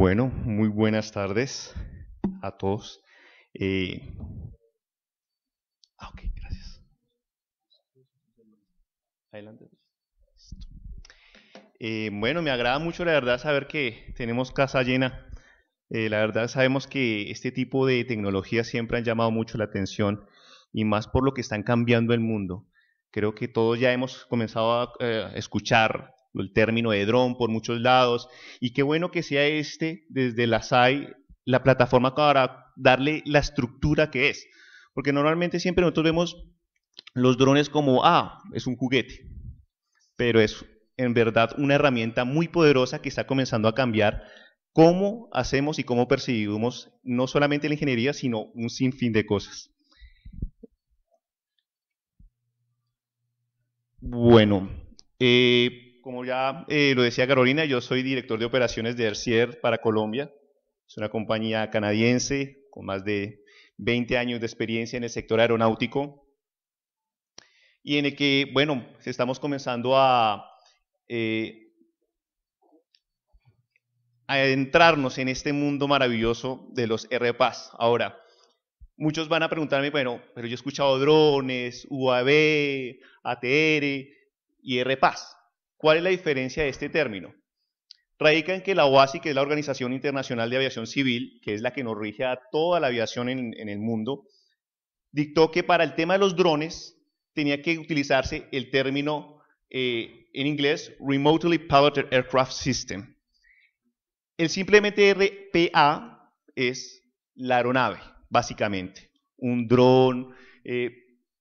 Bueno, muy buenas tardes a todos. Eh, ah, eh, bueno, me agrada mucho la verdad saber que tenemos casa llena. Eh, la verdad sabemos que este tipo de tecnologías siempre han llamado mucho la atención y más por lo que están cambiando el mundo. Creo que todos ya hemos comenzado a escuchar el término de dron por muchos lados, y qué bueno que sea este, desde la SAI, la plataforma para darle la estructura que es, porque normalmente siempre nosotros vemos los drones como, ah, es un juguete, pero es en verdad una herramienta muy poderosa que está comenzando a cambiar cómo hacemos y cómo percibimos no solamente la ingeniería, sino un sinfín de cosas. Bueno, eh, como ya eh, lo decía Carolina, yo soy director de operaciones de Hercier para Colombia. Es una compañía canadiense con más de 20 años de experiencia en el sector aeronáutico y en el que, bueno, estamos comenzando a, eh, a entrarnos en este mundo maravilloso de los RPAS. Ahora, muchos van a preguntarme, bueno, pero yo he escuchado drones, UAV, ATR y RPAS. ¿Cuál es la diferencia de este término? Radica en que la OASI, que es la Organización Internacional de Aviación Civil, que es la que nos rige a toda la aviación en, el mundo, dictó que para el tema de los drones tenía que utilizarse el término eh, en inglés Remotely Piloted Aircraft System. El simplemente RPA es la aeronave, básicamente. Un dron eh,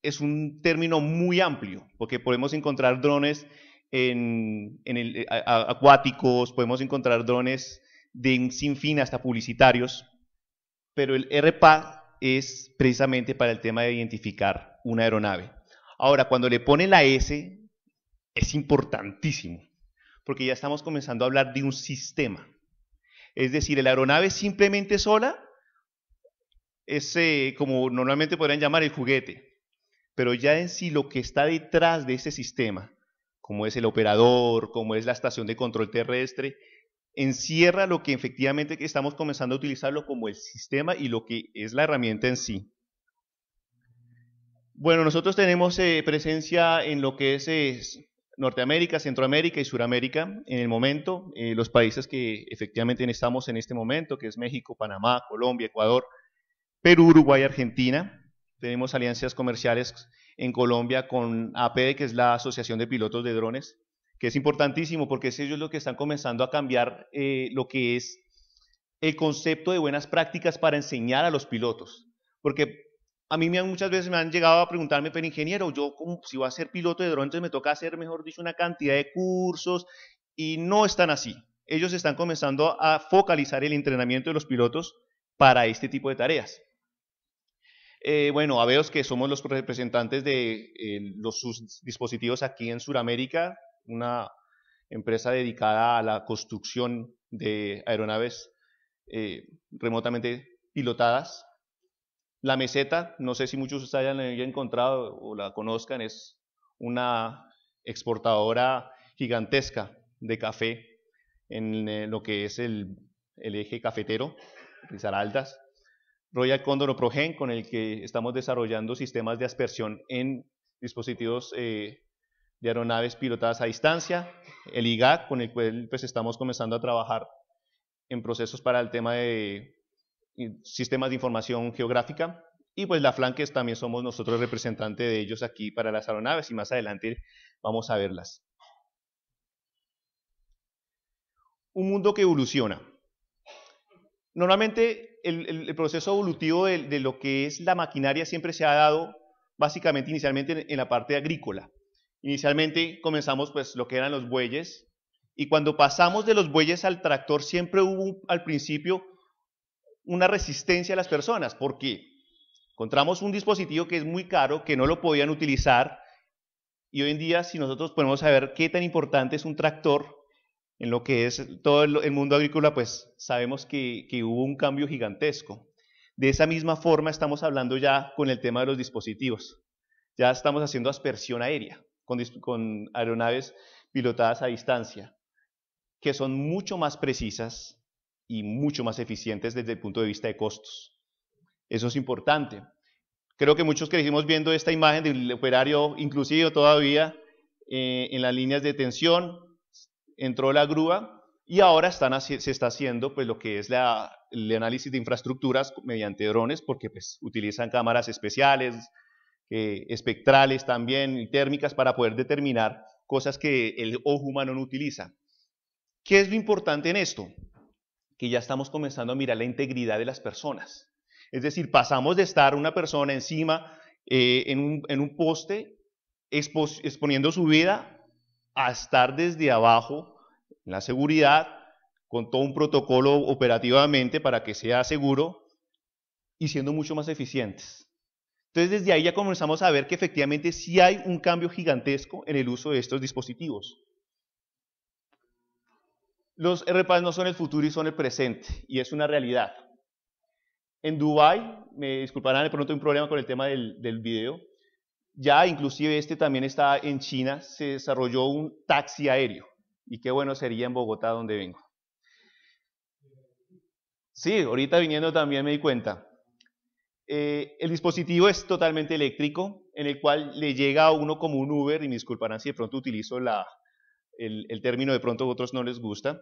es un término muy amplio, porque podemos encontrar drones en, en el, acuáticos, podemos encontrar drones de fin sinfín hasta publicitarios, pero el RPA es precisamente para el tema de identificar una aeronave. Ahora, cuando le ponen la S, es importantísimo, porque ya estamos comenzando a hablar de un sistema. Es decir, la aeronave simplemente sola es eh, como normalmente podrían llamar el juguete, pero ya en sí lo que está detrás de ese sistema, como es el operador, como es la estación de control terrestre, encierra lo que efectivamente estamos comenzando a utilizarlo como el sistema y lo que es la herramienta en sí. Bueno, nosotros tenemos eh, presencia en lo que es Norteamérica, Centroamérica y Suramérica en el momento, eh, los países que efectivamente estamos en este momento, que es México, Panamá, Colombia, Ecuador, Perú, Uruguay, Argentina. Tenemos alianzas comerciales en Colombia con APD, e, que es la Asociación de Pilotos de Drones, que es importantísimo porque es ellos los que están comenzando a cambiar eh, lo que es el concepto de buenas prácticas para enseñar a los pilotos. Porque a mí me han, muchas veces me han llegado a preguntarme, pero ingeniero, yo como, si voy a ser piloto de drones me toca hacer, mejor dicho, una cantidad de cursos y no están así. Ellos están comenzando a focalizar el entrenamiento de los pilotos para este tipo de tareas. Eh, bueno, veros que somos los representantes de eh, los dispositivos aquí en Sudamérica, una empresa dedicada a la construcción de aeronaves eh, remotamente pilotadas. La meseta, no sé si muchos de la hayan encontrado o la conozcan, es una exportadora gigantesca de café en lo que es el, eje cafetero, Risaraldas. Royal Condor Progen, con el que estamos desarrollando sistemas de aspersión en dispositivos eh, de aeronaves pilotadas a distancia, el IGAC, con el cual pues, estamos comenzando a trabajar en procesos para el tema de sistemas de información geográfica, y pues la Flanques, también somos nosotros representantes de ellos aquí para las aeronaves, y más adelante vamos a verlas. Un mundo que evoluciona. Normalmente el, proceso evolutivo de, lo que es la maquinaria siempre se ha dado básicamente inicialmente en, la parte agrícola. Inicialmente comenzamos pues lo que eran los bueyes y cuando pasamos de los bueyes al tractor siempre hubo al principio una resistencia a las personas porque encontramos un dispositivo que es muy caro, que no lo podían utilizar y hoy en día si nosotros podemos saber qué tan importante es un tractor, en lo que es todo el mundo agrícola, pues sabemos que, hubo un cambio gigantesco. De esa misma forma estamos hablando ya con el tema de los dispositivos. Ya estamos haciendo aspersión aérea con, aeronaves pilotadas a distancia, que son mucho más precisas y mucho más eficientes desde el punto de vista de costos. Eso es importante. Creo que muchos que crecimos viendo esta imagen del operario, inclusive todavía eh, en las líneas de tensión, entró la grúa y ahora están, se está haciendo pues, lo que es el análisis de infraestructuras mediante drones, porque pues, utilizan cámaras especiales, eh, espectrales también, térmicas, para poder determinar cosas que el ojo humano no utiliza. ¿Qué es lo importante en esto? Que ya estamos comenzando a mirar la integridad de las personas. Es decir, pasamos de estar una persona encima eh, en, un, poste exponiendo su vida a estar desde abajo en la seguridad, con todo un protocolo operativamente para que sea seguro y siendo mucho más eficientes. Entonces desde ahí ya comenzamos a ver que efectivamente sí hay un cambio gigantesco en el uso de estos dispositivos. Los RPAs no son el futuro y son el presente, y es una realidad. En Dubai, me disculparán de pronto un problema con el tema del, del video, ya inclusive este también está en China, se desarrolló un taxi aéreo. Y qué bueno sería en Bogotá donde vengo. Sí, ahorita viniendo también me di cuenta. Eh, el dispositivo es totalmente eléctrico, en el cual le llega a uno como un Uber, y me disculparán si de pronto utilizo la, el, término, de pronto a otros no les gusta.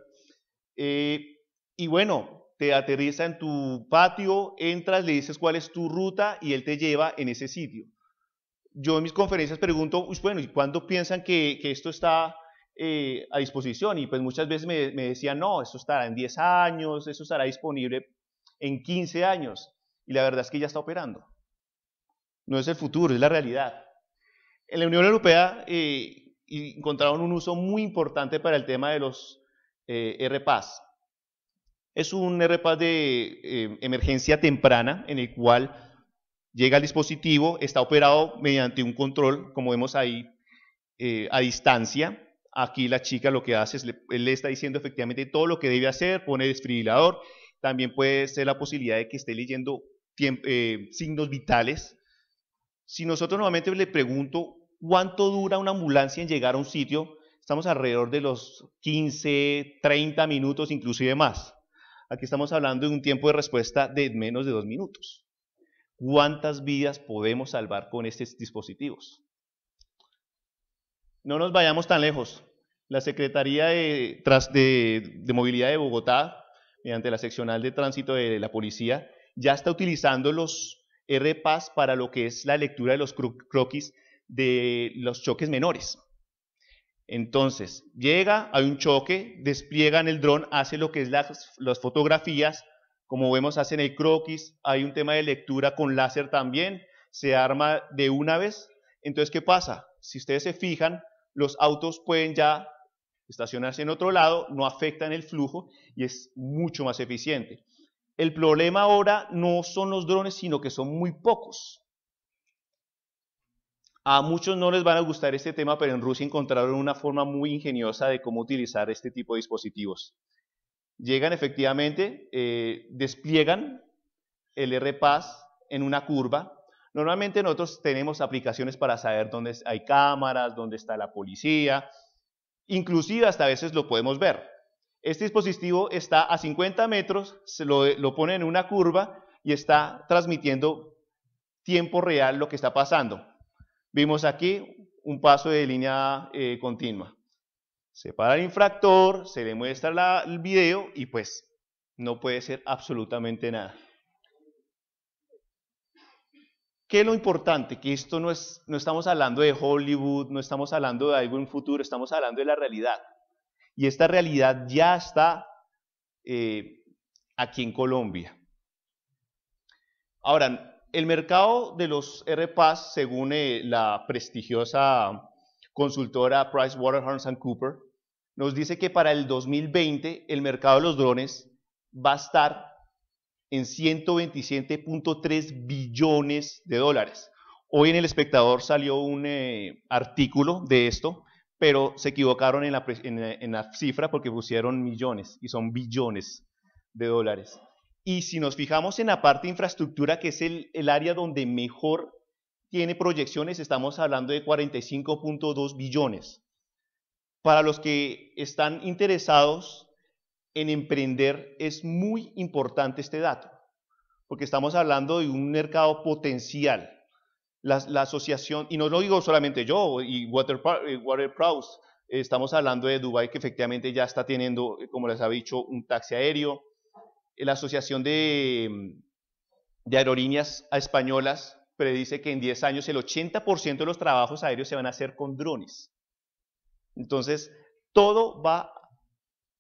Eh, y bueno, te aterriza en tu patio, entras, le dices cuál es tu ruta y él te lleva en ese sitio yo en mis conferencias pregunto, bueno, ¿y cuándo piensan que, esto está eh, a disposición? Y pues muchas veces me, decían, no, esto estará en 10 años, esto estará disponible en 15 años. Y la verdad es que ya está operando. No es el futuro, es la realidad. En la Unión Europea eh, encontraron un uso muy importante para el tema de los eh, RPAS. Es un RPAS de eh, emergencia temprana en el cual llega al dispositivo, está operado mediante un control, como vemos ahí, eh, a distancia. Aquí la chica lo que hace es, le, le está diciendo efectivamente todo lo que debe hacer, pone desfibrilador, también puede ser la posibilidad de que esté leyendo eh, signos vitales. Si nosotros nuevamente le pregunto cuánto dura una ambulancia en llegar a un sitio, estamos alrededor de los 15, 30 minutos, inclusive más. Aquí estamos hablando de un tiempo de respuesta de menos de dos minutos. ¿Cuántas vidas podemos salvar con estos dispositivos? No nos vayamos tan lejos. La Secretaría de, de, de Movilidad de Bogotá, mediante la seccional de tránsito de la policía, ya está utilizando los RPAS para lo que es la lectura de los croquis de los choques menores. Entonces, llega, hay un choque, despliegan el dron, hace lo que es las fotografías, como vemos, hacen el croquis, hay un tema de lectura con láser también, se arma de una vez. Entonces, ¿qué pasa? Si ustedes se fijan, los autos pueden ya estacionarse en otro lado, no afectan el flujo y es mucho más eficiente. El problema ahora no son los drones, sino que son muy pocos. A muchos no les van a gustar este tema, pero en Rusia encontraron una forma muy ingeniosa de cómo utilizar este tipo de dispositivos. Llegan efectivamente, eh, despliegan el RPAS en una curva. Normalmente nosotros tenemos aplicaciones para saber dónde hay cámaras, dónde está la policía, inclusive hasta a veces lo podemos ver. Este dispositivo está a 50 metros, se lo, lo pone en una curva y está transmitiendo tiempo real lo que está pasando. Vimos aquí un paso de línea eh, continua. Se para el infractor, se le muestra el video y pues no puede ser absolutamente nada. ¿Qué es lo importante? Que esto no, es, no estamos hablando de Hollywood, no estamos hablando de algún futuro, estamos hablando de la realidad. Y esta realidad ya está eh, aquí en Colombia. Ahora, el mercado de los RPAS, según eh, la prestigiosa consultora PricewaterhouseCoopers, nos dice que para el 2020 el mercado de los drones va a estar en 127.3 billones de dólares. Hoy en El Espectador salió un eh, artículo de esto, pero se equivocaron eh, en la, cifra porque pusieron millones y son billones de dólares. Y si nos fijamos en la parte de infraestructura, que es el área donde mejor tiene proyecciones, estamos hablando de 45.2 billones para los que están interesados en emprender es muy importante este dato, porque estamos hablando de un mercado potencial. La, asociación, y no lo digo solamente yo y Water, eh, estamos hablando de Dubái que efectivamente ya está teniendo, eh, como les había dicho, un taxi aéreo. La asociación de, mm, de aerolíneas españolas predice que en 10 años el 80% de los trabajos aéreos se van a hacer con drones. Entonces, todo va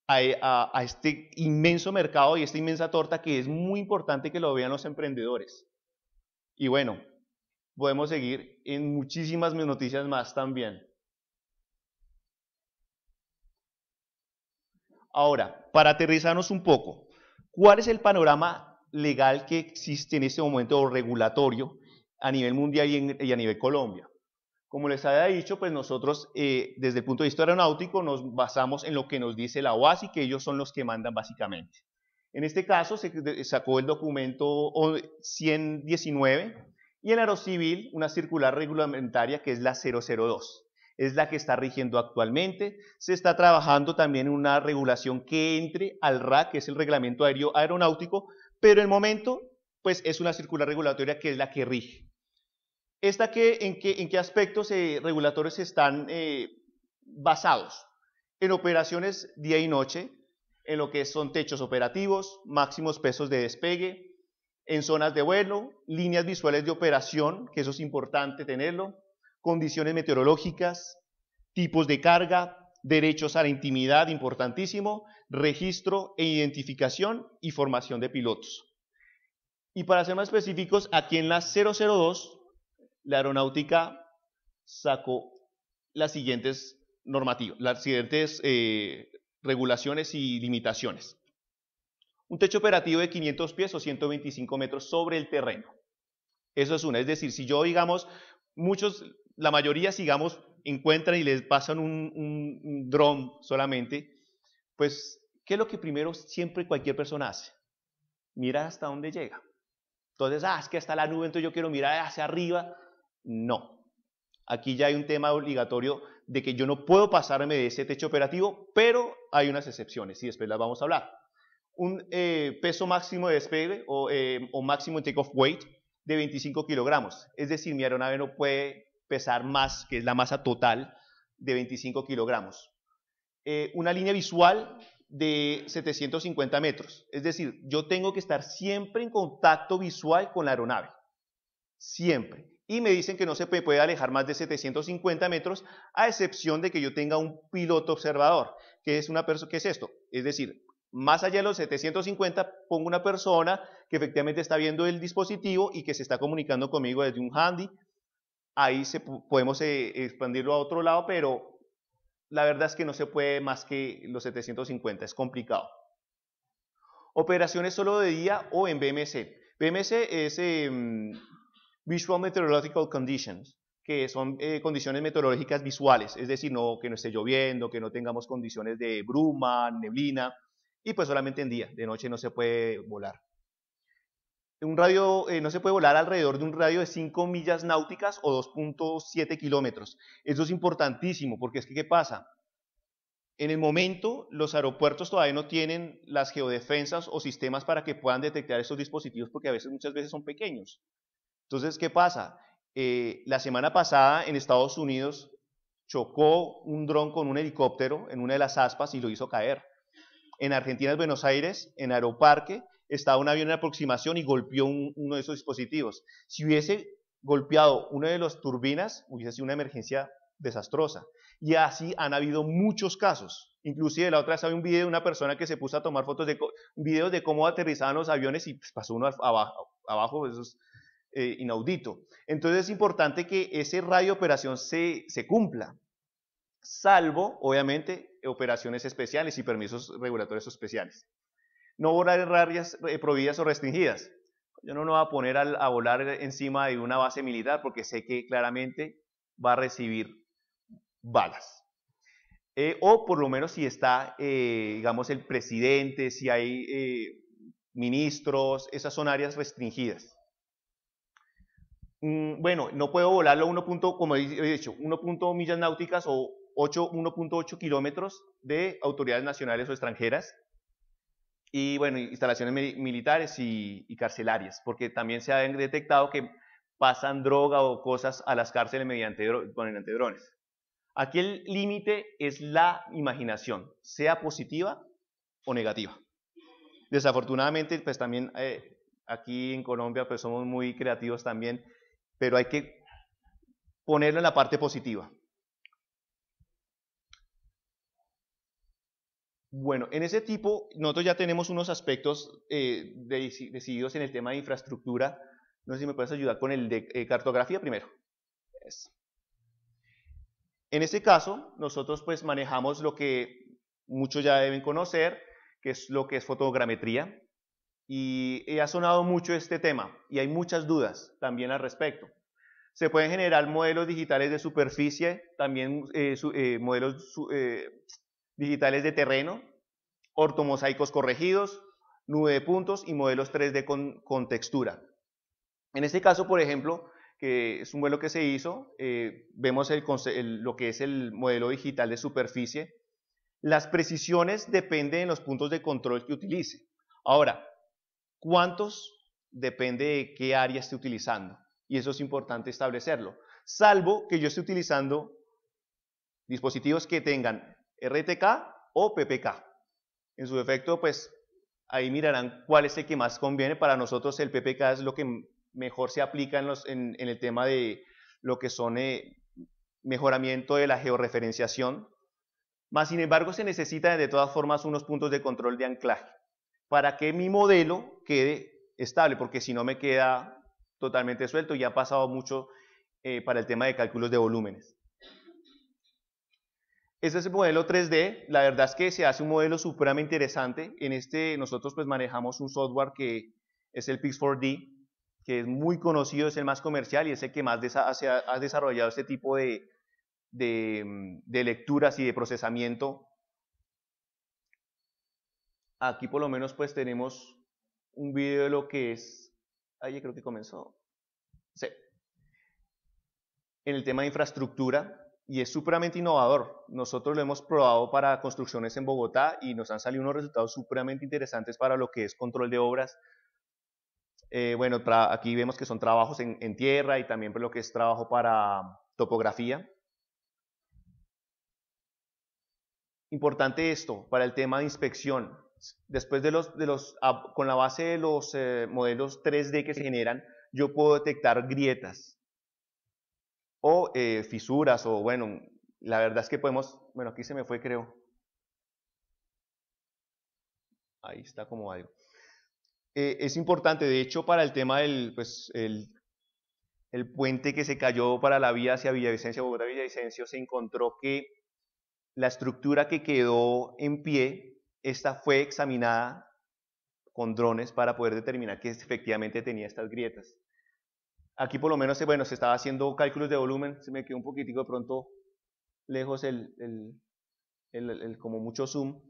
a, este inmenso mercado y esta inmensa torta que es muy importante que lo vean los emprendedores. Y bueno, podemos seguir en muchísimas noticias más también. Ahora, para aterrizarnos un poco, ¿cuál es el panorama legal que existe en este momento o regulatorio a nivel mundial y, y a nivel Colombia? Como les había dicho, pues nosotros eh, desde el punto de vista aeronáutico nos basamos en lo que nos dice la OASI, que ellos son los que mandan básicamente. En este caso se sacó el documento 119 y en Aerocivil una circular regulamentaria que es la 002 es la que está rigiendo actualmente. Se está trabajando también una regulación que entre al RAC, que es el Reglamento Aéreo Aeronáutico, pero el momento, pues es una circular regulatoria que es la que rige. ¿Esta en, qué, aspectos eh, están eh, basados? En operaciones día y noche, en lo que son techos operativos, máximos pesos de despegue, en zonas de vuelo, líneas visuales de operación, que eso es importante tenerlo, condiciones meteorológicas, tipos de carga, derechos a la intimidad, importantísimo, registro e identificación y formación de pilotos. Y para ser más específicos, aquí en la 002 la aeronáutica sacó las siguientes normativas, las siguientes eh, regulaciones y limitaciones. Un techo operativo de 500 pies o 125 metros sobre el terreno. Eso es una. Es decir, si yo, digamos, muchos, la mayoría, digamos, encuentran y les pasan un, dron solamente, pues, ¿qué es lo que primero siempre cualquier persona hace? Mira hasta dónde llega. Entonces, ah, es que hasta la nube, entonces yo quiero mirar hacia arriba. No. Aquí ya hay un tema obligatorio de que yo no puedo pasarme de ese techo operativo, pero hay unas excepciones y después las vamos a hablar. Un eh, peso máximo de despegue o, eh, máximo take-off weight de 25 kilogramos. Es decir, mi aeronave no puede pesar más, que es la masa total, de 25 kilogramos. Eh, una línea visual de 750 metros. Es decir, yo tengo que estar siempre en contacto visual con la aeronave. Siempre y me dicen que no se puede alejar más de 750 metros, a excepción de que yo tenga un piloto observador, que es una persona, qué es esto, es decir, más allá de los 750 pongo una persona que efectivamente está viendo el dispositivo y que se está comunicando conmigo desde un handy, ahí se, podemos eh, expandirlo a otro lado, pero la verdad es que no se puede más que los 750, es complicado. Operaciones solo de día o en BMC. BMC es em, Visual Meteorological Conditions, que son eh, condiciones meteorológicas visuales, es decir, no, que no esté lloviendo, que no tengamos condiciones de bruma, neblina, y pues solamente en día, de noche no se puede volar. Un radio, eh, no se puede volar alrededor de un radio de 5 millas náuticas o 2.7 kilómetros. Eso es importantísimo, porque es que, ¿qué pasa? En el momento, los aeropuertos todavía no tienen las geodefensas o sistemas para que puedan detectar esos dispositivos, porque a veces, muchas veces son pequeños. Entonces, ¿qué pasa? Eh, la semana pasada en Estados Unidos chocó un dron con un helicóptero en una de las aspas y lo hizo caer. En Argentina, en Buenos Aires, en Aeroparque, estaba un avión en aproximación y golpeó uno de esos dispositivos. Si hubiese golpeado una de las turbinas, hubiese sido una emergencia desastrosa. Y así han habido muchos casos. Inclusive la otra vez había un video de una persona que se puso a tomar fotos de videos de cómo aterrizaban los aviones y pues, pasó uno abajo. abajo esos... Eh, inaudito. Entonces es importante que ese radio operación se, cumpla, salvo, obviamente, operaciones especiales y permisos regulatorios especiales. No volar en áreas eh, prohibidas o restringidas. Yo no me voy a poner a, a volar encima de una base militar porque sé que claramente va a recibir balas. Eh, o por lo menos si está, digamos, el presidente, si hay ministros, esas son áreas restringidas. Mm, bueno, no puedo volarlo 1. como he dicho, 1. millas náuticas o 1.8 kilómetros de autoridades nacionales o extranjeras. Y bueno, instalaciones militares y, carcelarias, porque también se han detectado que pasan droga o cosas a las cárceles mediante, mediante drones. Aquí el límite es la imaginación, sea positiva o negativa. Desafortunadamente, pues también eh, aquí en Colombia pues somos muy creativos también pero hay que ponerlo en la parte positiva. Bueno, en ese tipo, nosotros ya tenemos unos aspectos eh, decididos en el tema de infraestructura. No sé si me puedes ayudar con el de eh, cartografía primero. En ese caso, nosotros pues manejamos lo que muchos ya deben conocer, que es lo que es fotogrametría. Y, ha sonado mucho este tema y hay muchas dudas también al respecto. Se pueden generar modelos digitales de superficie, también eh, eh, modelos eh, digitales de terreno, ortomosaicos corregidos, nube de puntos y modelos 3D con, con textura. En este caso, por ejemplo, que es un vuelo que se hizo, vemos lo que es el modelo digital de superficie. Las precisiones dependen de los puntos de control que utilice. Ahora, ¿Cuántos? Depende de qué área esté utilizando. Y eso es importante establecerlo. Salvo que yo esté utilizando dispositivos que tengan RTK o PPK. En su defecto, pues ahí mirarán cuál es el que más conviene. Para nosotros el PPK es lo que mejor se aplica en, el tema de lo que son eh, mejoramiento de la georreferenciación. Más sin embargo, se necesitan de todas formas unos puntos de control de anclaje para que mi modelo quede estable, porque si no me queda totalmente suelto y ha pasado mucho eh, para el tema de cálculos de volúmenes. Este es el modelo 3D, la verdad es que se hace un modelo supremamente interesante, en este nosotros pues manejamos un software que es el Pix4D, que es muy conocido, es el más comercial y es el que más ha desarrollado este tipo de, de mm, lecturas y de procesamiento Aquí por lo menos pues tenemos un video de lo que es... Ahí creo que comenzó. Sí. En el tema de infraestructura, y es supremamente innovador. Nosotros lo hemos probado para construcciones en Bogotá y nos han salido unos resultados supremamente interesantes para lo que es control de obras. Eh, bueno, aquí vemos que son trabajos en, en tierra y también por lo que es trabajo para topografía. Importante esto para el tema de inspección después de los, de los ah, con la base de los eh, modelos 3D que se generan, yo puedo detectar grietas o eh, fisuras o bueno, la verdad es que podemos, bueno, aquí se me fue creo. Ahí está como algo. Eh, es importante, de hecho, para el tema del, pues, el, puente que se cayó para la vía hacia Villavicencio, Bogotá-Villavicencio, se encontró que la estructura que quedó en pie esta fue examinada con drones para poder determinar que efectivamente tenía estas grietas. Aquí por lo menos, eh, bueno, se estaba haciendo cálculos de volumen, se me quedó un poquitico de pronto lejos el, como mucho zoom,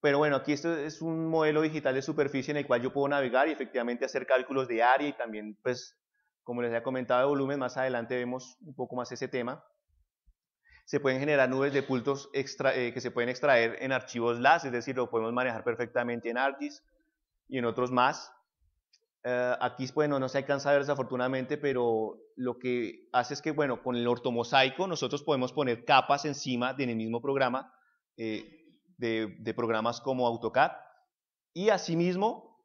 pero bueno, aquí esto es un modelo digital de superficie en el cual yo puedo navegar y efectivamente hacer cálculos de área y también, pues, como les había comentado, de volumen. Más adelante vemos un poco más ese tema se pueden generar nubes de pultos eh, que se pueden extraer en archivos LAS, es decir, lo podemos manejar perfectamente en ArcGIS y en otros más. Eh, aquí, bueno, no se alcanza a ver desafortunadamente, pero lo que hace es que, bueno, con el ortomosaico nosotros podemos poner capas encima de en el mismo programa, eh, de, de programas como AutoCAD, y asimismo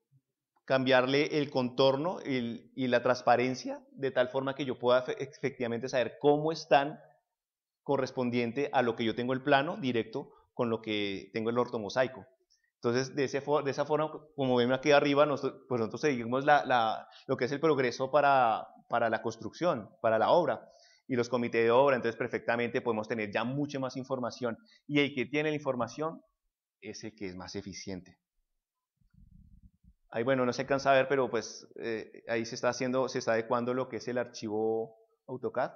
cambiarle el contorno y la transparencia de tal forma que yo pueda efectivamente saber cómo están correspondiente a lo que yo tengo el plano directo con lo que tengo el ortomosaico. Entonces, de, de esa forma, como ven aquí arriba, nosotros, pues nosotros seguimos lo que es el progreso para, para la construcción, para la obra y los comités de obra, entonces perfectamente podemos tener ya mucha más información. Y el que tiene la información es el que es más eficiente. Ahí, bueno, no se alcanza a ver, pero pues eh, ahí se está haciendo, se está adecuando lo que es el archivo AutoCAD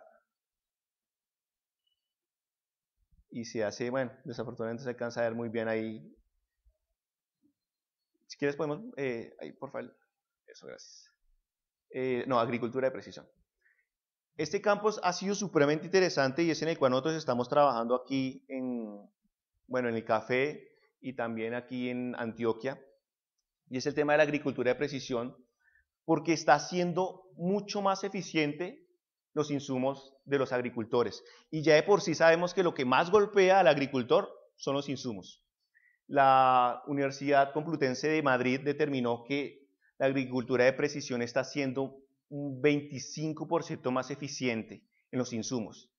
y se hace, bueno, desafortunadamente se alcanza a ver muy bien ahí. Si quieres podemos, eh, ahí por favor, eso gracias. Eh, no, agricultura de precisión. Este campo ha sido supremamente interesante y es en el cual nosotros estamos trabajando aquí en, bueno, en el café y también aquí en Antioquia. Y es el tema de la agricultura de precisión porque está siendo mucho más eficiente los insumos de los agricultores. Y ya de por sí sabemos que lo que más golpea al agricultor son los insumos. La Universidad Complutense de Madrid determinó que la agricultura de precisión está siendo un 25% más eficiente en los insumos.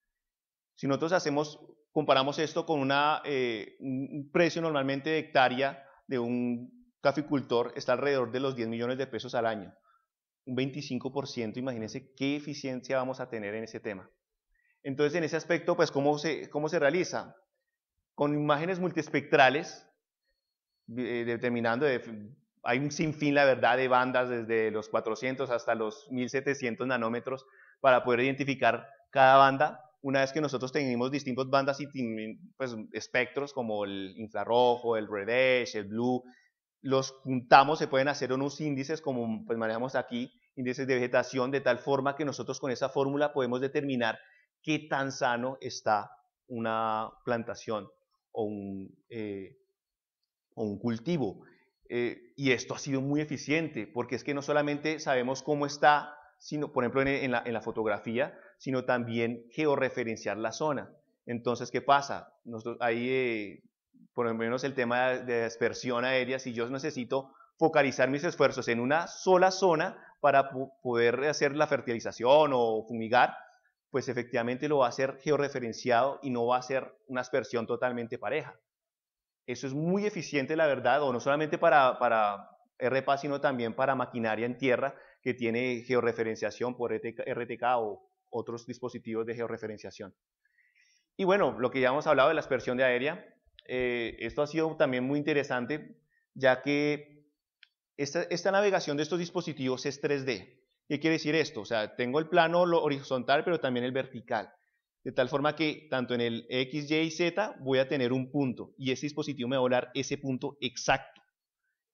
Si nosotros hacemos, comparamos esto con eh, un precio normalmente de hectárea de un caficultor, está alrededor de los 10 millones de pesos al año un 25%, imagínense qué eficiencia vamos a tener en ese tema. Entonces, en ese aspecto, pues, ¿cómo se, cómo se realiza? Con imágenes multiespectrales, eh, determinando, hay un sinfín, la verdad, de bandas desde los 400 hasta los 1700 nanómetros para poder identificar cada banda. Una vez que nosotros tenemos distintas bandas y pues, espectros como el infrarrojo, el red el blue, los juntamos, se pueden hacer unos índices como pues, manejamos aquí, índices de vegetación, de tal forma que nosotros con esa fórmula podemos determinar qué tan sano está una plantación o un, eh, cultivo. Eh, y esto ha sido muy eficiente, porque es que no solamente sabemos cómo está, sino, por ejemplo, en, la, fotografía, sino también georreferenciar la zona. Entonces, ¿qué pasa? Nosotros, eh, por lo menos el tema de dispersión aérea, si yo necesito focalizar mis esfuerzos en una sola zona para poder hacer la fertilización o fumigar, pues efectivamente lo va a hacer georreferenciado y no va a ser una aspersión totalmente pareja. Eso es muy eficiente, la verdad, o no solamente para, para RPA, sino también para maquinaria en tierra que tiene georreferenciación por RTK e o otros dispositivos de georreferenciación. Y bueno, lo que ya hemos hablado de la aspersión de aérea, eh, esto ha sido también muy interesante, ya que esta, navegación de estos dispositivos es 3D. ¿Qué quiere decir esto? O sea, tengo el plano horizontal, pero también el vertical. De tal forma que tanto en el X, Y y Z voy a tener un punto y ese dispositivo me va a dar ese punto exacto.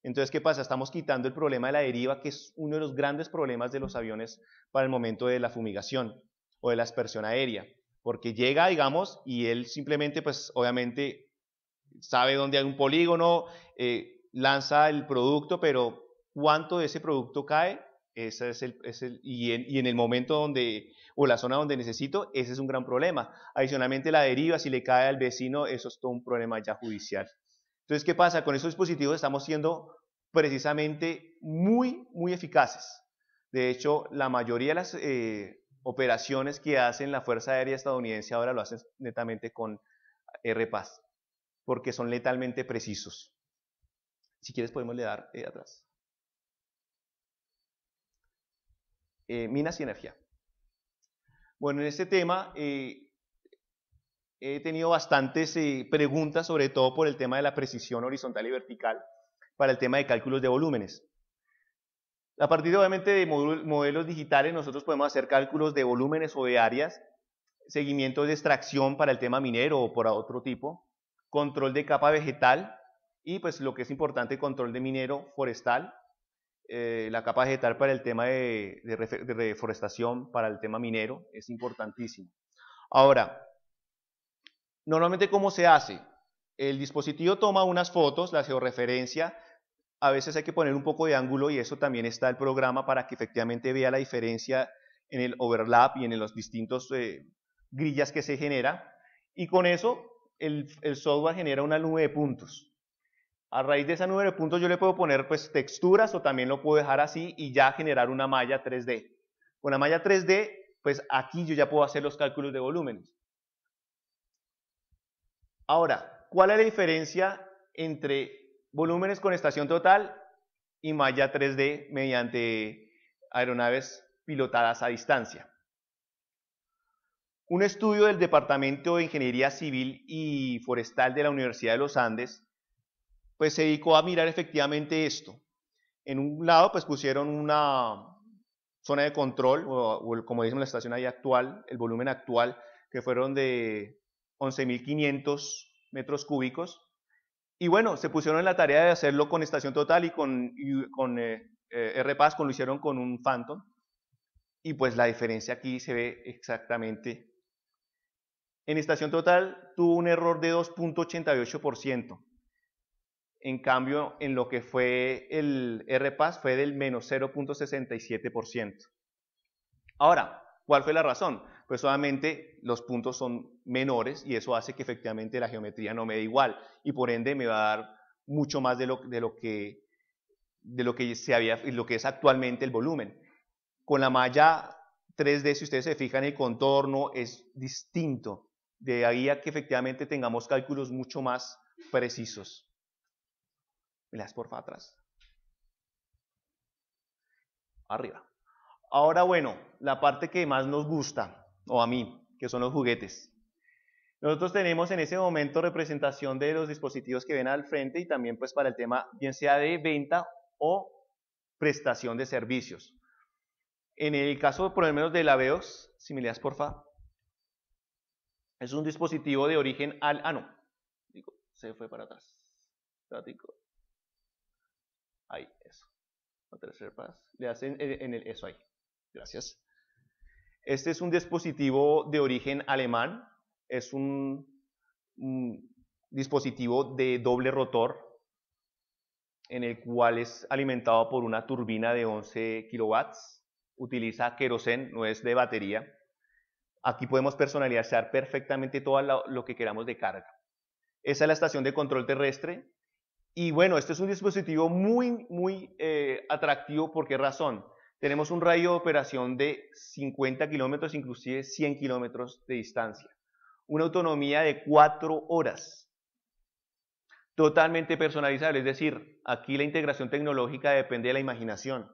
Entonces, ¿qué pasa? Estamos quitando el problema de la deriva, que es uno de los grandes problemas de los aviones para el momento de la fumigación o de la aspersión aérea. Porque llega, digamos, y él simplemente, pues obviamente sabe dónde hay un polígono, eh, lanza el producto, pero cuánto de ese producto cae, ese y, en, el momento donde, o la zona donde necesito, ese es un gran problema. Adicionalmente, la deriva, si le cae al vecino, eso es todo un problema ya judicial. Entonces, ¿qué pasa? Con esos dispositivos estamos siendo precisamente muy, muy eficaces. De hecho, la mayoría de las eh, operaciones que hacen la Fuerza Aérea Estadounidense ahora lo hacen netamente con RPAS porque son letalmente precisos. Si quieres podemos le dar eh, atrás. Eh, minas y energía. Bueno, en este tema eh, he tenido bastantes preguntas, sobre todo por el tema de la precisión horizontal y vertical para el tema de cálculos de volúmenes. A partir obviamente de modelos digitales nosotros podemos hacer cálculos de volúmenes o de áreas, seguimiento de extracción para el tema minero o para otro tipo, control de capa vegetal y pues lo que es importante, control de minero forestal, eh, la capa vegetal para el tema de, reforestación, para el tema minero, es importantísimo. Ahora, normalmente cómo se hace? El dispositivo toma unas fotos, la georreferencia, a veces hay que poner un poco de ángulo y eso también está el programa para que efectivamente vea la diferencia en el overlap y en los distintos eh, grillas que se genera. Y con eso el, software genera una nube de puntos. A raíz de esa nube de puntos yo le puedo poner pues texturas o también lo puedo dejar así y ya generar una malla 3D. Con la malla 3D, pues aquí yo ya puedo hacer los cálculos de volúmenes. Ahora, ¿cuál es la diferencia entre volúmenes con estación total y malla 3D mediante aeronaves pilotadas a distancia? Un estudio del Departamento de Ingeniería Civil y Forestal de la Universidad de los Andes, pues se dedicó a mirar efectivamente esto. En un lado, pues pusieron una zona de control, o, como dicen la estación actual, el volumen actual, que fueron de 11.500 metros cúbicos. Y bueno, se pusieron en la tarea de hacerlo con estación total y con, eh, eh, r con con, lo hicieron con un Phantom. Y pues la diferencia aquí se ve exactamente en estación total tuvo un error de 2.88%. En cambio, en lo que fue el RPAS fue del menos 0.67%. Ahora, ¿cuál fue la razón? Pues solamente los puntos son menores y eso hace que efectivamente la geometría no me dé igual y por ende me va a dar mucho más de lo, de lo que de lo que se había lo que es actualmente el volumen. Con la malla 3D, si ustedes se fijan, el contorno es distinto de ahí a que efectivamente tengamos cálculos mucho más precisos. Me las porfa atrás. Arriba. Ahora bueno, la parte que más nos gusta, o a mí, que son los juguetes. Nosotros tenemos en ese momento representación de los dispositivos que ven al frente y también pues para el tema bien sea de venta o prestación de servicios. En el caso por lo menos de la VEOS, si me porfa, es un dispositivo de origen al... Ah, no. se fue para atrás. Ahí, eso. tercer paz. Le hacen en el... Eso ahí. Gracias. Este es un dispositivo de origen alemán. Es un, dispositivo de doble rotor en el cual es alimentado por una turbina de 11 kilowatts. Utiliza queroseno, no es de batería. Aquí podemos personalizar perfectamente todo lo que queramos de carga. Esa es la estación de control terrestre. Y bueno, este es un dispositivo muy, muy eh, atractivo. ¿Por qué razón? Tenemos un radio de operación de 50 kilómetros, inclusive 100 kilómetros de distancia. Una autonomía de 4 horas. Totalmente personalizable, es decir, aquí la integración tecnológica depende de la imaginación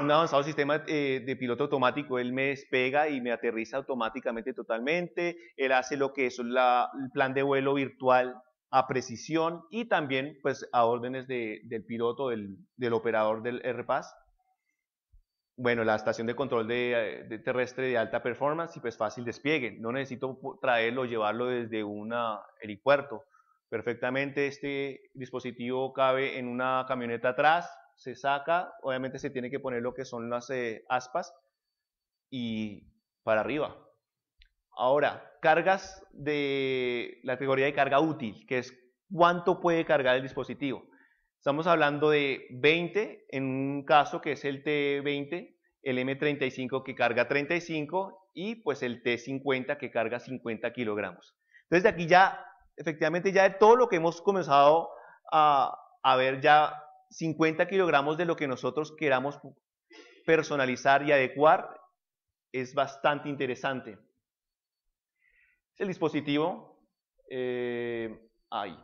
un avanzado sistema eh, de piloto automático. Él me despega y me aterriza automáticamente totalmente. Él hace lo que es el plan de vuelo virtual a precisión y también pues a órdenes del piloto, del, operador del RPAS. Bueno, la estación de control de, terrestre de alta performance y pues fácil despliegue. No necesito traerlo, llevarlo desde un helipuerto. Perfectamente este dispositivo cabe en una camioneta atrás, se saca, obviamente se tiene que poner lo que son las eh, aspas y para arriba. Ahora, cargas de la categoría de carga útil, que es cuánto puede cargar el dispositivo. Estamos hablando de 20 en un caso que es el T20, el M35 que carga 35 y pues el T50 que carga 50 kilogramos. Entonces de aquí ya, efectivamente ya de todo lo que hemos comenzado a, a ver ya 50 kilogramos de lo que nosotros queramos personalizar y adecuar es bastante interesante. El dispositivo, eh, ay,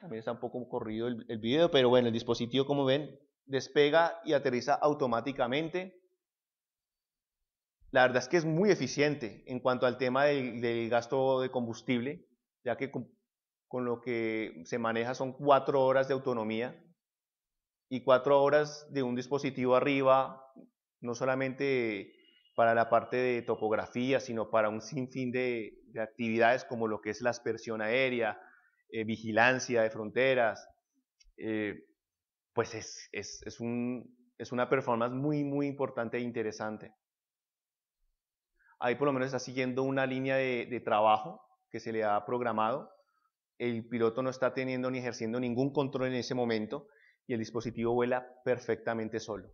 también está un poco corrido el, video, pero bueno, el dispositivo, como ven, despega y aterriza automáticamente. La verdad es que es muy eficiente en cuanto al tema del gasto de combustible, ya que con lo que se maneja son cuatro horas de autonomía y cuatro horas de un dispositivo arriba, no solamente para la parte de topografía, sino para un sinfín de, de actividades como lo que es la aspersión aérea, eh, vigilancia de fronteras, eh, pues es, es, una performance muy, muy importante e interesante. Ahí por lo menos está siguiendo una línea de trabajo que se le ha programado el piloto no está teniendo ni ejerciendo ningún control en ese momento y el dispositivo vuela perfectamente solo.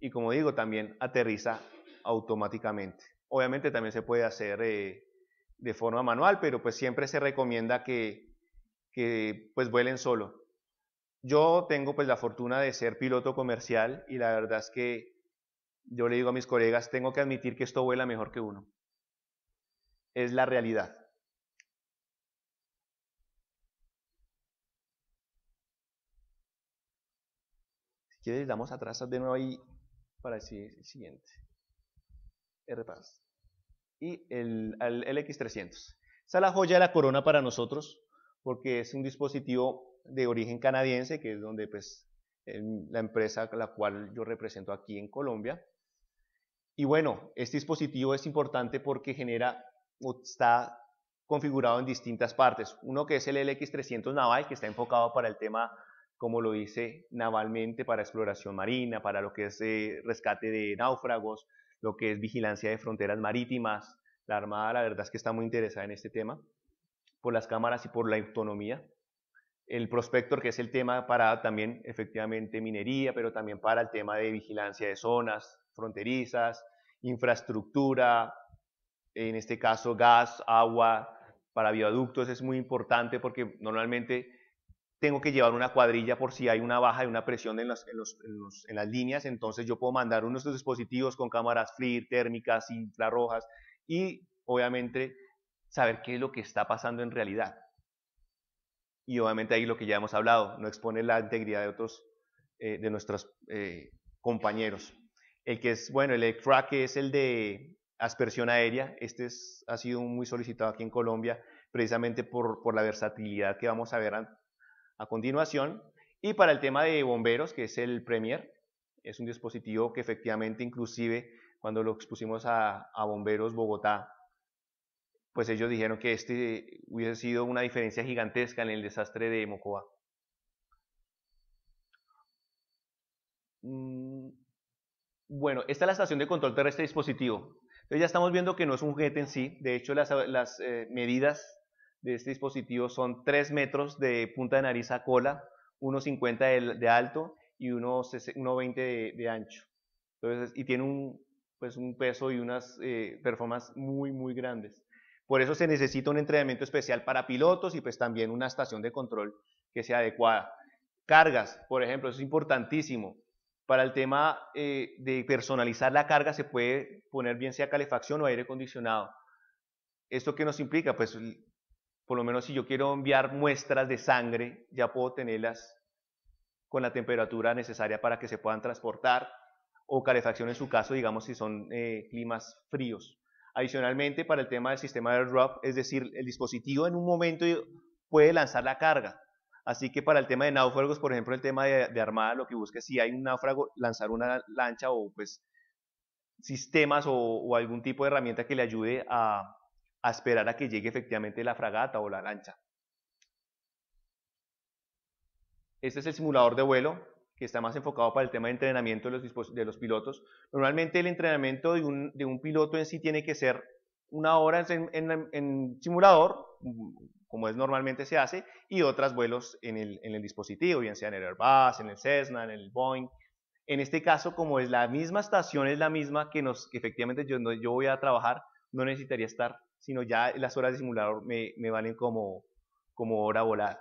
Y como digo, también aterriza automáticamente. Obviamente también se puede hacer eh, de forma manual, pero pues siempre se recomienda que, que pues vuelen solo. Yo tengo pues la fortuna de ser piloto comercial y la verdad es que yo le digo a mis colegas, tengo que admitir que esto vuela mejor que uno. Es la realidad. les damos atrás de nuevo ahí para el siguiente. RPAS. Y el, lx X300. Esa es la joya de la corona para nosotros, porque es un dispositivo de origen canadiense, que es donde pues, la empresa la cual yo represento aquí en Colombia. Y bueno, este dispositivo es importante porque genera está configurado en distintas partes. Uno que es el LX300 Naval, que está enfocado para el tema como lo dice navalmente, para exploración marina, para lo que es eh, rescate de náufragos, lo que es vigilancia de fronteras marítimas. La Armada, la verdad es que está muy interesada en este tema, por las cámaras y por la autonomía. El prospector, que es el tema para también, efectivamente, minería, pero también para el tema de vigilancia de zonas fronterizas, infraestructura, en este caso gas, agua, para viaductos es muy importante porque normalmente tengo que llevar una cuadrilla por si hay una baja de una presión en las, en, en, las líneas, entonces yo puedo mandar uno de estos dispositivos con cámaras FLIR, térmicas, infrarrojas y obviamente saber qué es lo que está pasando en realidad. Y obviamente ahí lo que ya hemos hablado, no expone la integridad de otros, eh, de nuestros eh, compañeros. El que es, bueno, el que es el de aspersión aérea, este es, ha sido muy solicitado aquí en Colombia, precisamente por, por la versatilidad que vamos a ver a continuación. Y para el tema de bomberos, que es el Premier, es un dispositivo que efectivamente inclusive cuando lo expusimos a, bomberos Bogotá, pues ellos dijeron que este hubiese sido una diferencia gigantesca en el desastre de Mocoa. Mm, bueno, esta es la estación de control terrestre dispositivo. Entonces ya estamos viendo que no es un jet en sí. De hecho, las, eh, medidas de este dispositivo son 3 metros de punta de nariz a cola, 1,50 de, de, alto y 1,20 de, de, ancho. Entonces, y tiene un, pues un peso y unas eh, performances muy, muy grandes. Por eso se necesita un entrenamiento especial para pilotos y pues también una estación de control que sea adecuada. Cargas, por ejemplo, eso es importantísimo. Para el tema eh, de personalizar la carga se puede poner bien sea calefacción o aire acondicionado. ¿Esto qué nos implica? Pues por lo menos si yo quiero enviar muestras de sangre, ya puedo tenerlas con la temperatura necesaria para que se puedan transportar o calefacción en su caso, digamos, si son eh, climas fríos. Adicionalmente, para el tema del sistema de drop es decir, el dispositivo en un momento puede lanzar la carga. Así que para el tema de náufragos, por ejemplo, el tema de, armada, lo que busca es si hay un náufrago, lanzar una lancha o pues sistemas o algún tipo de herramienta que le ayude a, a esperar a que llegue efectivamente la fragata o la lancha. Este es el simulador de vuelo que está más enfocado para el tema de entrenamiento de los, pilotos. Normalmente el entrenamiento de un, piloto en sí tiene que ser una hora en, simulador, como es normalmente se hace, y otras vuelos en el, dispositivo, bien sea en el Airbus, en el Cessna, en el Boeing. En este caso, como es la misma estación, es la misma que, nos, efectivamente yo, yo voy a trabajar, no necesitaría estar sino ya las horas de simulador me, me valen como, como hora volada.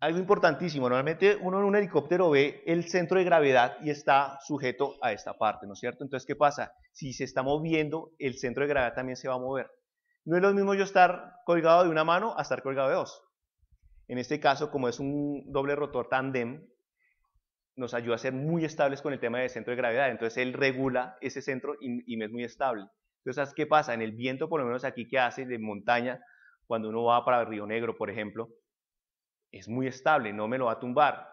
Algo importantísimo, normalmente uno en un helicóptero ve el centro de gravedad y está sujeto a esta parte, ¿no es cierto? Entonces, ¿qué pasa? Si se está moviendo, el centro de gravedad también se va a mover. No es lo mismo yo estar colgado de una mano a estar colgado de dos. En este caso, como es un doble rotor tandem, nos ayuda a ser muy estables con el tema del centro de gravedad. Entonces, él regula ese centro y, me es muy estable. Entonces, ¿qué pasa? En el viento, por lo menos aquí que hace de montaña, cuando uno va para el Río Negro, por ejemplo, es muy estable, no me lo va a tumbar.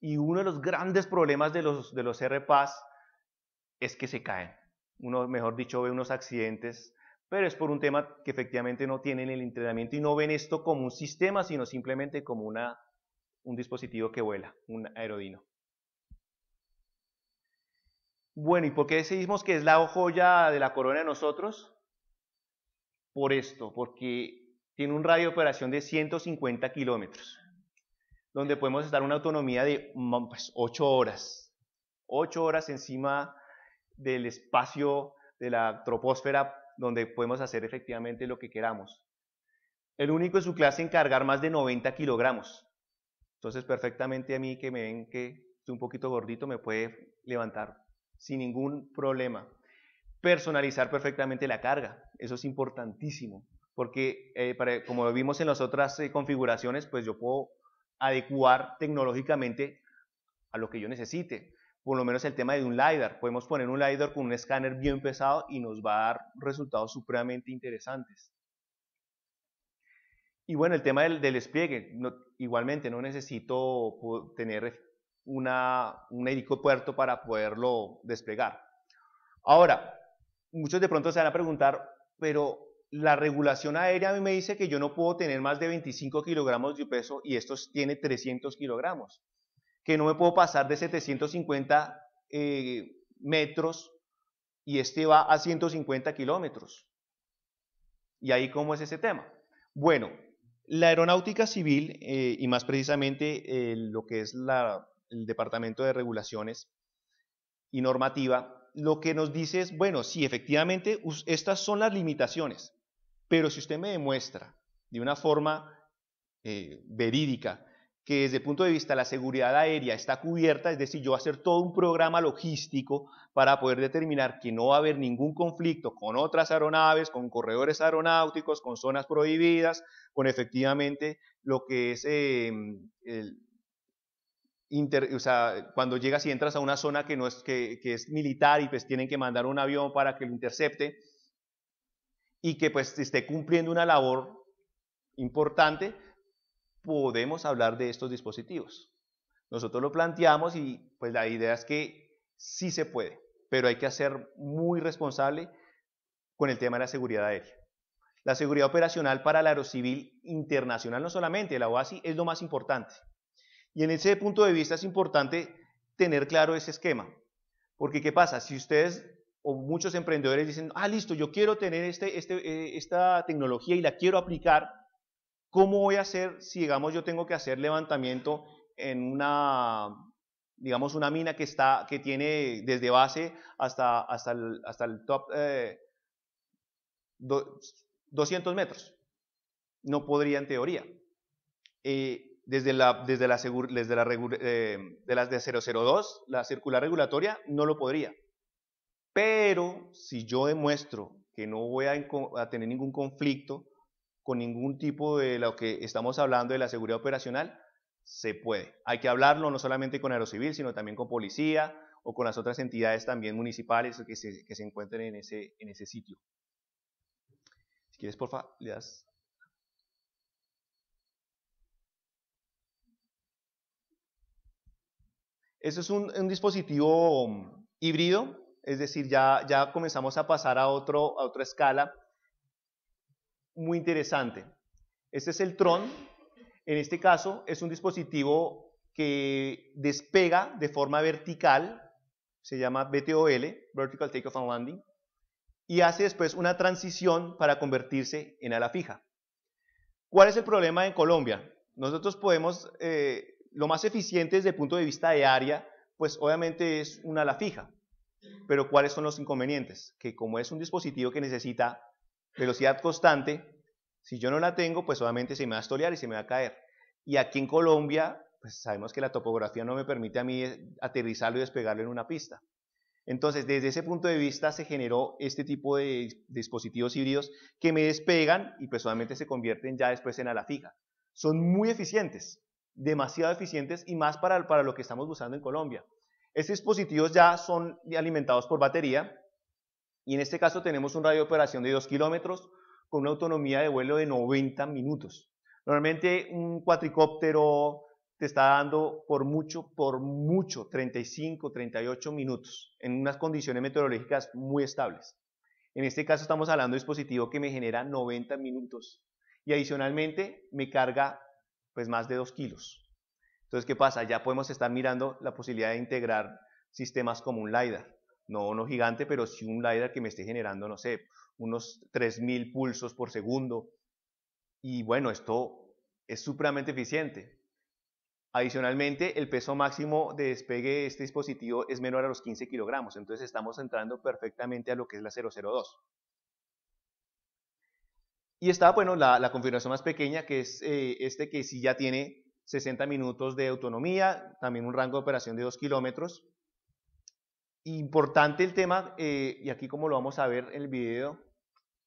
Y uno de los grandes problemas de los, de los RPAs es que se caen. Uno, mejor dicho, ve unos accidentes, pero es por un tema que efectivamente no tienen el entrenamiento y no ven esto como un sistema, sino simplemente como una, un dispositivo que vuela, un aerodino. Bueno, ¿y por qué decimos que es la joya de la corona de nosotros? Por esto, porque tiene un radio de operación de 150 kilómetros, donde podemos estar una autonomía de 8 pues, horas, 8 horas encima del espacio de la troposfera, donde podemos hacer efectivamente lo que queramos. El único en su clase en cargar más de 90 kilogramos. Entonces, perfectamente a mí que me ven que estoy un poquito gordito, me puede levantar sin ningún problema. Personalizar perfectamente la carga, eso es importantísimo, porque eh, como vimos en las otras eh, configuraciones, pues yo puedo adecuar tecnológicamente a lo que yo necesite. Por lo menos el tema de un LiDAR, podemos poner un LiDAR con un escáner bien pesado y nos va a dar resultados supremamente interesantes. Y bueno, el tema del, despliegue, igualmente no necesito tener una, un aeropuerto para poderlo desplegar. Ahora, muchos de pronto se van a preguntar, pero la regulación aérea a mí me dice que yo no puedo tener más de 25 kilogramos de peso y esto tiene 300 kilogramos, que no me puedo pasar de 750 eh, metros y este va a 150 kilómetros. ¿Y ahí cómo es ese tema? Bueno, la aeronáutica civil eh, y más precisamente eh, lo que es la el Departamento de Regulaciones y Normativa, lo que nos dice es, bueno, sí, efectivamente, estas son las limitaciones, pero si usted me demuestra de una forma eh, verídica que desde el punto de vista de la seguridad aérea está cubierta, es decir, yo hacer todo un programa logístico para poder determinar que no va a haber ningún conflicto con otras aeronaves, con corredores aeronáuticos, con zonas prohibidas, con efectivamente lo que es eh, el, cuando llegas y entras a una zona que, no es, que, es militar y pues tienen que mandar un avión para que lo intercepte y que pues esté cumpliendo una labor importante, podemos hablar de estos dispositivos. Nosotros lo planteamos y pues la idea es que sí se puede, pero hay que ser muy responsable con el tema de la seguridad aérea. La seguridad operacional para el aerocivil internacional, no solamente la OASI, es lo más importante. Y en ese punto de vista es importante tener claro ese esquema. Porque ¿qué pasa? Si ustedes o muchos emprendedores dicen, ah, listo, yo quiero tener este, este eh, esta tecnología y la quiero aplicar, ¿cómo voy a hacer si, digamos, yo tengo que hacer levantamiento en una, digamos, una mina que, está, que tiene desde base hasta, hasta, el, hasta el top 200 eh, metros? No podría en teoría. Eh, desde la, desde la, desde la eh, de las de 002, la circular regulatoria, no lo podría. Pero si yo demuestro que no voy a, tener ningún conflicto con ningún tipo de lo que estamos hablando de la seguridad operacional, se puede. Hay que hablarlo no solamente con Aerocivil, sino también con policía o con las otras entidades también municipales que se, encuentren en ese, en ese sitio. Si quieres, porfa, le das Eso es un, dispositivo mm, híbrido, es decir, ya, ya comenzamos a pasar a, otro, a otra escala muy interesante. Este es el Tron. En este caso es un dispositivo que despega de forma vertical, se llama VTOL Vertical Takeoff and Landing, y hace después una transición para convertirse en ala fija. ¿Cuál es el problema en Colombia? Nosotros podemos eh, lo más eficiente desde el punto de vista de área, pues obviamente es una ala fija. Pero ¿cuáles son los inconvenientes? Que como es un dispositivo que necesita velocidad constante, si yo no la tengo, pues obviamente se me va a estolear y se me va a caer. Y aquí en Colombia, pues sabemos que la topografía no me permite a mí eh, aterrizarlo y despegarlo en una pista. Entonces, desde ese punto de vista se generó este tipo de dispositivos híbridos que me despegan y pues obviamente se convierten ya después en ala fija. Son muy eficientes, demasiado eficientes y más para, para lo que estamos usando en Colombia. Estos dispositivos ya son alimentados por batería y en este caso tenemos un radio de operación de 2 kilómetros con una autonomía de vuelo de 90 minutos. Normalmente un cuatricóptero te está dando por mucho, por mucho 35, 38 minutos en unas condiciones meteorológicas muy estables. En este caso estamos hablando de un dispositivo que me genera 90 minutos y adicionalmente me carga pues más de 2 kilos. Entonces, ¿qué pasa? Ya podemos estar mirando la posibilidad de integrar sistemas como un LiDAR. No uno gigante, pero sí un LiDAR que me esté generando, no sé, unos 3.000 pulsos por segundo. Y bueno, esto es supremamente eficiente. Adicionalmente, el peso máximo de despegue de este dispositivo es menor a los 15 kilogramos, entonces estamos entrando perfectamente a lo que es la 002. Y está, bueno, la, la configuración más pequeña, que es eh, este que sí ya tiene 60 minutos de autonomía, también un rango de operación de 2 kilómetros. Importante el tema, eh, y aquí como lo vamos a ver en el video,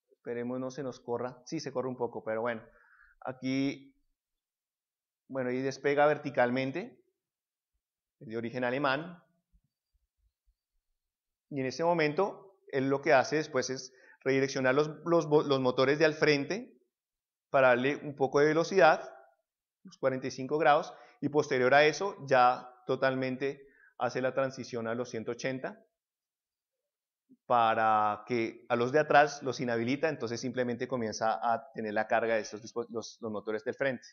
esperemos no se nos corra, sí se corre un poco, pero bueno, aquí, bueno, y despega verticalmente, de origen alemán, y en ese momento él lo que hace después es redireccionar los, motores de al frente para darle un poco de velocidad, los 45 grados, y posterior a eso ya totalmente hace la transición a los 180 para que a los de atrás los inhabilita, entonces simplemente comienza a tener la carga de estos los, motores del frente.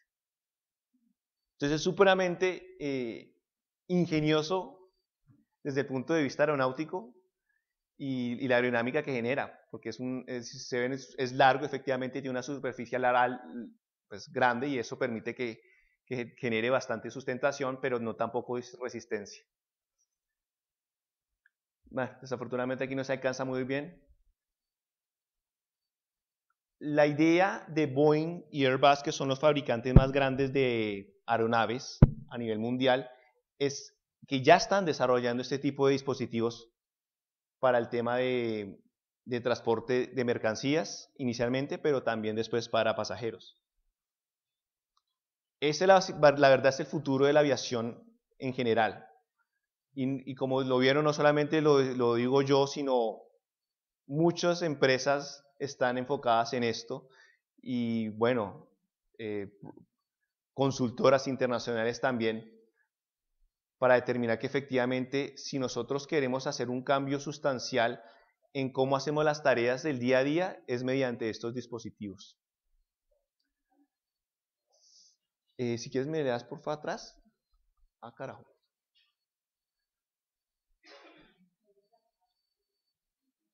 Entonces es supremamente eh, ingenioso desde el punto de vista aeronáutico y, la aerodinámica que genera, porque es, un, se ven, es, largo, efectivamente, tiene una superficie laral pues, grande y eso permite que, genere bastante sustentación, pero no tampoco es resistencia. desafortunadamente aquí no se alcanza muy bien. La idea de Boeing y Airbus, que son los fabricantes más grandes de aeronaves a nivel mundial, es que ya están desarrollando este tipo de dispositivos para el tema de, transporte de mercancías inicialmente, pero también después para pasajeros. Este, la, verdad, es el futuro de la aviación en general. Y, como lo vieron, no solamente lo, digo yo, sino muchas empresas están enfocadas en esto. Y bueno, eh, consultoras internacionales también para determinar que efectivamente si nosotros queremos hacer un cambio sustancial en cómo hacemos las tareas del día a día es mediante estos dispositivos. Eh, si quieres me le das fa atrás. Ah, carajo.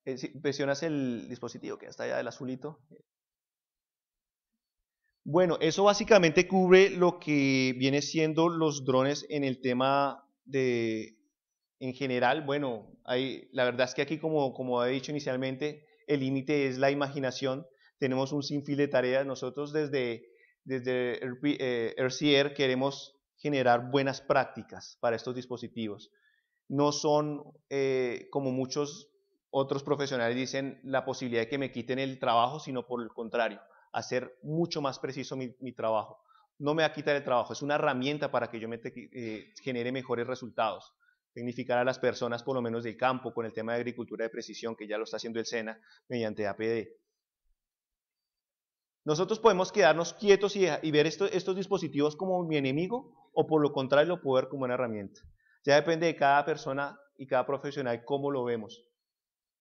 Eh, presionas el dispositivo que está allá del azulito. Bueno, eso básicamente cubre lo que viene siendo los drones en el tema de, en general, bueno, hay, la verdad es que aquí, como, como he dicho inicialmente, el límite es la imaginación. Tenemos un sinfín de tareas. Nosotros desde, desde eh, queremos generar buenas prácticas para estos dispositivos. No son, eh, como muchos otros profesionales dicen, la posibilidad de que me quiten el trabajo, sino por el contrario hacer mucho más preciso mi, trabajo. No me va a quitar el trabajo, es una herramienta para que yo me eh, genere mejores resultados. Tecnificar a las personas, por lo menos del campo, con el tema de agricultura de precisión, que ya lo está haciendo el SENA mediante APD. Nosotros podemos quedarnos quietos y, ver estos dispositivos como mi enemigo o por lo contrario lo puedo ver como una herramienta. Ya depende de cada persona y cada profesional cómo lo vemos.